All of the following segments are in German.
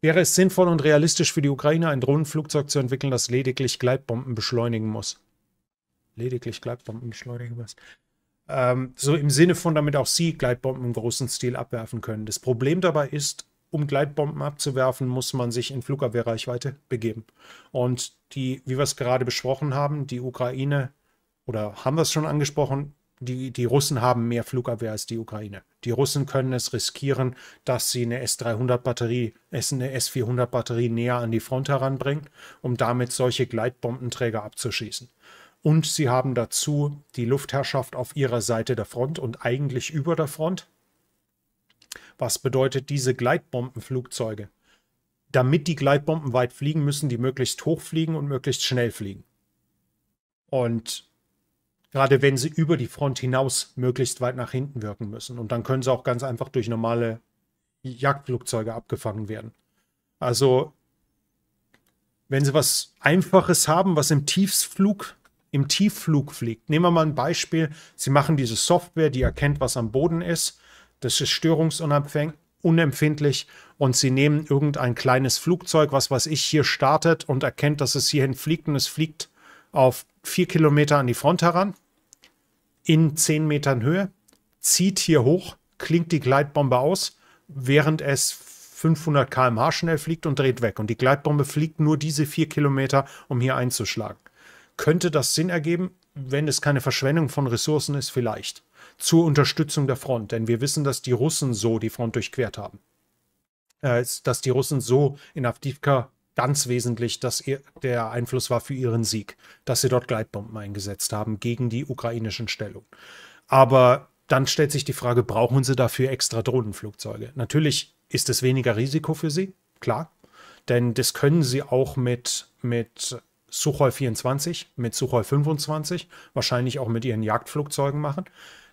Wäre es sinnvoll und realistisch für die Ukraine, ein Drohnenflugzeug zu entwickeln, das lediglich Gleitbomben beschleunigen muss? Lediglich Gleitbomben beschleunigen muss. Ähm, so im Sinne von, damit auch sie Gleitbomben im großen Stil abwerfen können. Das Problem dabei ist, um Gleitbomben abzuwerfen, muss man sich in Flugabwehrreichweite begeben. Und die, wie wir es gerade besprochen haben, die Ukraine, oder haben wir es schon angesprochen, die, die Russen haben mehr Flugabwehr als die Ukraine. Die Russen können es riskieren, dass sie eine S-300-Batterie, eine S-400-Batterie näher an die Front heranbringen, um damit solche Gleitbombenträger abzuschießen. Und sie haben dazu die Luftherrschaft auf ihrer Seite der Front und eigentlich über der Front. Was bedeutet diese Gleitbombenflugzeuge? Damit die Gleitbomben weit fliegen, müssen die möglichst hoch fliegen und möglichst schnell fliegen. Und Gerade wenn sie über die Front hinaus möglichst weit nach hinten wirken müssen. Und dann können sie auch ganz einfach durch normale Jagdflugzeuge abgefangen werden. Also, wenn sie was Einfaches haben, was im Tiefflug, im Tiefflug fliegt. Nehmen wir mal ein Beispiel. Sie machen diese Software, die erkennt, was am Boden ist. Das ist störungsunempfindlich. Und sie nehmen irgendein kleines Flugzeug, was weiß ich, hier startet und erkennt, dass es hierhin fliegt und es fliegt auf vier Kilometer an die Front heran, in zehn Metern Höhe, zieht hier hoch, klingt die Gleitbombe aus, während es 500 km/h schnell fliegt und dreht weg. Und die Gleitbombe fliegt nur diese vier Kilometer, um hier einzuschlagen. Könnte das Sinn ergeben, wenn es keine Verschwendung von Ressourcen ist, vielleicht. Zur Unterstützung der Front, denn wir wissen, dass die Russen so die Front durchquert haben. Äh, dass die Russen so in Avdivka ganz wesentlich, dass ihr, der Einfluss war für ihren Sieg, dass sie dort Gleitbomben eingesetzt haben gegen die ukrainischen Stellungen. Aber dann stellt sich die Frage, brauchen sie dafür extra Drohnenflugzeuge? Natürlich ist es weniger Risiko für sie, klar. Denn das können sie auch mit, mit Suchoi 24, mit Suchoi 25, wahrscheinlich auch mit ihren Jagdflugzeugen machen.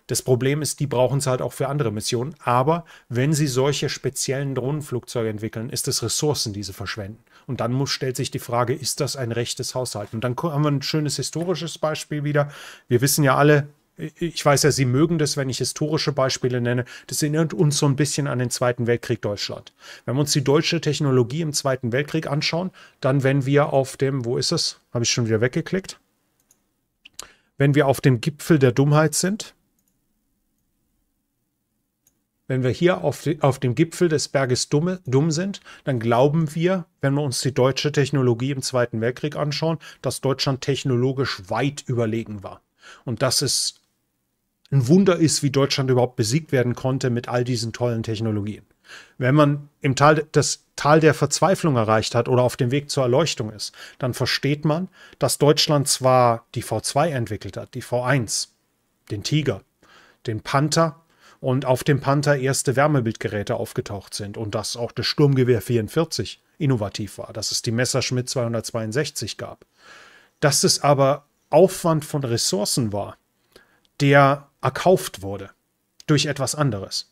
Das Problem ist, die brauchen es halt auch für andere Missionen. Aber wenn sie solche speziellen Drohnenflugzeuge entwickeln, ist es Ressourcen, die sie verschwenden. Und dann muss, stellt sich die Frage, ist das ein rechtes Haushalt? Und dann haben wir ein schönes historisches Beispiel wieder. Wir wissen ja alle, ich weiß ja, Sie mögen das, wenn ich historische Beispiele nenne, das erinnert uns so ein bisschen an den Zweiten Weltkrieg Deutschland. Wenn wir uns die deutsche Technologie im Zweiten Weltkrieg anschauen, dann wenn wir auf dem, wo ist es? Habe ich schon wieder weggeklickt? Wenn wir auf dem Gipfel der Dummheit sind, wenn wir hier auf, auf dem Gipfel des Berges dumme, dumm sind, dann glauben wir, wenn wir uns die deutsche Technologie im Zweiten Weltkrieg anschauen, dass Deutschland technologisch weit überlegen war. Und dass es ein Wunder ist, wie Deutschland überhaupt besiegt werden konnte mit all diesen tollen Technologien. Wenn man im Tal, das Tal der Verzweiflung erreicht hat oder auf dem Weg zur Erleuchtung ist, dann versteht man, dass Deutschland zwar die V2 entwickelt hat, die V1, den Tiger, den Panther und auf dem Panther erste Wärmebildgeräte aufgetaucht sind und dass auch das Sturmgewehr 44 innovativ war, dass es die Messerschmitt 262 gab. Dass es aber Aufwand von Ressourcen war, der erkauft wurde durch etwas anderes.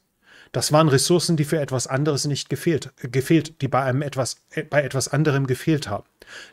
Das waren Ressourcen, die für etwas anderes nicht gefehlt, gefehlt die bei einem etwas, äh, bei etwas anderem gefehlt haben,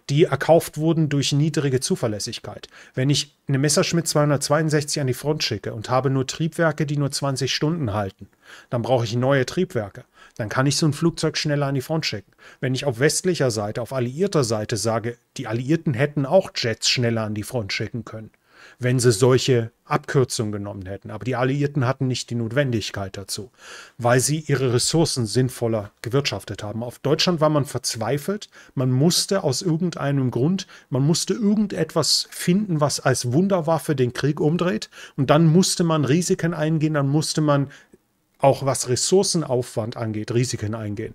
die erkauft wurden durch niedrige Zuverlässigkeit. Wenn ich eine Messerschmitt 262 an die Front schicke und habe nur Triebwerke, die nur 20 Stunden halten, dann brauche ich neue Triebwerke. Dann kann ich so ein Flugzeug schneller an die Front schicken. Wenn ich auf westlicher Seite, auf alliierter Seite sage, die Alliierten hätten auch Jets schneller an die Front schicken können, wenn sie solche Abkürzungen genommen hätten. Aber die Alliierten hatten nicht die Notwendigkeit dazu, weil sie ihre Ressourcen sinnvoller gewirtschaftet haben. Auf Deutschland war man verzweifelt, man musste aus irgendeinem Grund, man musste irgendetwas finden, was als Wunderwaffe den Krieg umdreht. Und dann musste man Risiken eingehen, dann musste man auch was Ressourcenaufwand angeht, Risiken eingehen.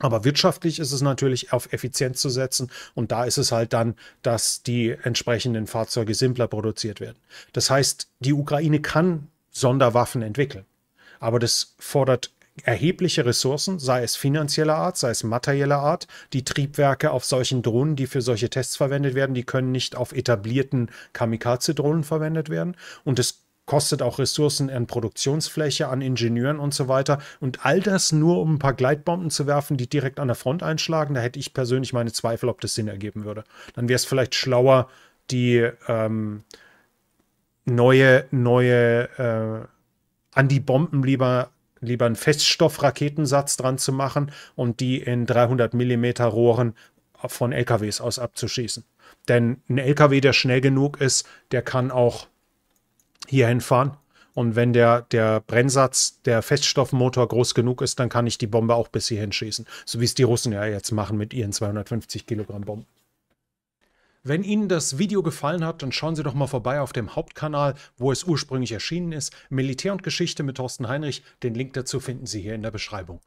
Aber wirtschaftlich ist es natürlich auf Effizienz zu setzen und da ist es halt dann, dass die entsprechenden Fahrzeuge simpler produziert werden. Das heißt, die Ukraine kann Sonderwaffen entwickeln, aber das fordert erhebliche Ressourcen, sei es finanzieller Art, sei es materieller Art. Die Triebwerke auf solchen Drohnen, die für solche Tests verwendet werden, die können nicht auf etablierten Kamikaze-Drohnen verwendet werden. Und es kostet auch Ressourcen an Produktionsfläche, an Ingenieuren und so weiter. Und all das nur, um ein paar Gleitbomben zu werfen, die direkt an der Front einschlagen. Da hätte ich persönlich meine Zweifel, ob das Sinn ergeben würde. Dann wäre es vielleicht schlauer, die ähm, neue, neue, äh, an die Bomben lieber lieber einen Feststoffraketensatz dran zu machen und die in 300 Millimeter Rohren von LKWs aus abzuschießen. Denn ein LKW, der schnell genug ist, der kann auch hier hinfahren. Und wenn der, der Brennsatz, der Feststoffmotor groß genug ist, dann kann ich die Bombe auch bis hierhin schießen. So wie es die Russen ja jetzt machen mit ihren 250 Kilogramm Bomben. Wenn Ihnen das Video gefallen hat, dann schauen Sie doch mal vorbei auf dem Hauptkanal, wo es ursprünglich erschienen ist. Militär und Geschichte mit Thorsten Heinrich. Den Link dazu finden Sie hier in der Beschreibung.